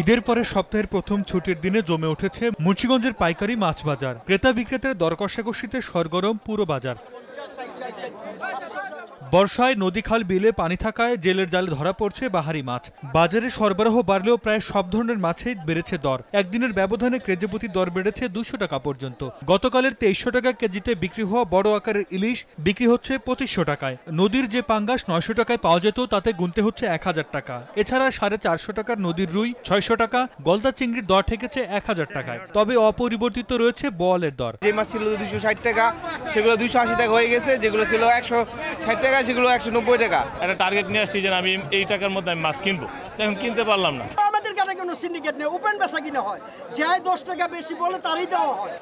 ঈদের পরে সপ্তাহের প্রথম ছুটির দিনে জমে উঠেছে মুন্সীগঞ্জের পাইকারি মাছ বাজার ক্রেতা বিক্রেতার দরকষাকষিতে সরগরম পুরো বাজার বর্ষায় নদীখাল বিলে পানি থাকায় জেলের জালে ধরা পড়ছে বাহারি মাছ বাজারে সরবরাহ বাড়লেও প্রায় সব ধরনের মাছেই বেড়েছে দর একদিনের ব্যবধানে কেজিপতি দর বেড়েছে দুশো টাকা পর্যন্ত গতকালের তেইশশো টাকা কেজিতে বিক্রি হওয়া বড় আকারের ইলিশ বিক্রি হচ্ছে পঁচিশশো টাকায় নদীর যে পাঙ্গাস নয়শো টাকায় পাওয়া যেত তাতে গুনতে হচ্ছে এক হাজার টাকা এছাড়া সাড়ে চারশো টাকার নদীর রুই ছয়শো টাকা গলদা চিংড়ির দর ঠেকেছে এক হাজার টাকায় তবে অপরিবর্তিত রয়েছে বলের দর যে মাছ ছিল দুশো ষাট টাকা সেগুলো দুশো আশি টাকা হয়ে গেছে যেগুলো ছিল একশো ষাট টাকা সেগুলো একশো নব্বই টাকা একটা টার্গেট নিয়ে আসছি যে আমি এই টাকার মধ্যে আমি মাছ কিনবো এখন কিনতে পারলাম না আমাদের কাছে কোনো সিন্ডিকেট নেই ওপেন বেচা কিনা হয় যাই দশ টাকা বেশি বলে তারই দেওয়া হয়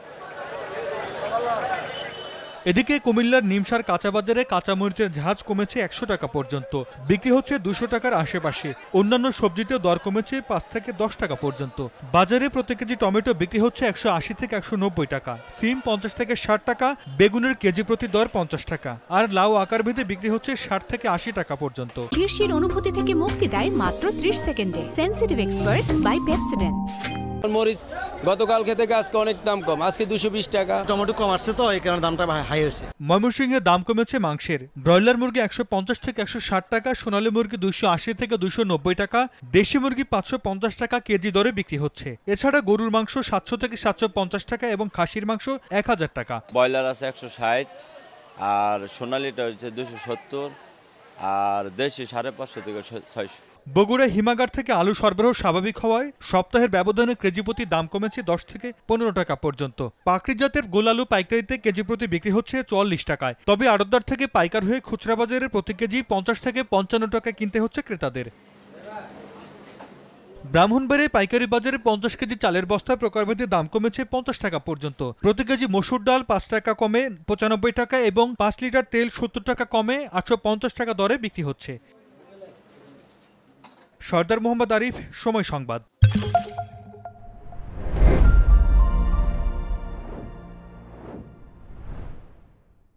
এদিকে কুমিল্লার নিমসার কাঁচাবাজারে কাঁচামরিচের ঝাঁজ কমেছে একশো টাকা পর্যন্ত বিক্রি হচ্ছে দুশো টাকার আশেপাশে অন্যান্য সবজিতেও দর কমেছে পাঁচ থেকে দশ টাকা পর্যন্ত বাজারে প্রতি কেজি টমেটো বিক্রি হচ্ছে একশো আশি থেকে একশো নব্বই টাকা সিম পঞ্চাশ থেকে ষাট টাকা বেগুনের কেজি প্রতি দর পঞ্চাশ টাকা আর লাউ আকার ভেদে বিক্রি হচ্ছে ষাট থেকে আশি টাকা পর্যন্ত শীর্ষীর অনুভূতি থেকে মুক্তি দেয় মাত্র ত্রিশ সেকেন্ডে সেন্সিটিভ এক্সপার্ট বাই পেপসিডেন্ট মরিচ গতকালকে থেকে আজকে অনেক দাম কম আজকে দুশো বিশ টাকা টমেটো কম আসছে তো এই কারণে দামটা হাই হয়েছে ময়মনসিংহে দাম কমেছে মাংসের ব্রয়লার মুরগি একশো পঞ্চাশ থেকে একশো ষাট টাকা সোনালী মুরগি দুশো আশি থেকে দুশো নব্বই টাকা দেশি মুরগি পাঁচশো পঞ্চাশ টাকা কেজি দরে বিক্রি হচ্ছে এছাড়া গরুর মাংস সাতশো থেকে সাতশো পঞ্চাশ টাকা এবং খাসির মাংস এক হাজার টাকা ব্রয়লার আছে একশো ষাট আর সোনালিটা হচ্ছে দুশো সত্তর আর দেশি সাড়ে পাঁচশো থেকে ছয়শো বগুড়া হিমাগার থেকে আলু সরবরাহ স্বাভাবিক হওয়ায় সপ্তাহের ব্যবধানে কেজি প্রতি দাম কমেছে দশ থেকে পনেরো টাকা পর্যন্ত পাকড়িজাতের গোলালু পাইকারিতে কেজি প্রতি বিক্রি হচ্ছে চল্লিশ টাকায় তবে আড়তদার থেকে পাইকার হয়ে খুচরা বাজারে প্রতি কেজি পঞ্চাশ থেকে পঞ্চান্ন টাকা কিনতে হচ্ছে ক্রেতাদের ব্রাহ্মণবাড়ে পাইকারি বাজারে পঞ্চাশ কেজি চালের বস্তা প্রকারভেদে দাম কমেছে পঞ্চাশ টাকা পর্যন্ত প্রতি কেজি মসুর ডাল পাঁচ টাকা কমে পঁচানব্বই টাকা এবং পাঁচ লিটার তেল সত্তর টাকা কমে আটশো টাকা দরে বিক্রি হচ্ছে সর্দার মোহাম্মদ আরিফ সময় সংবাদ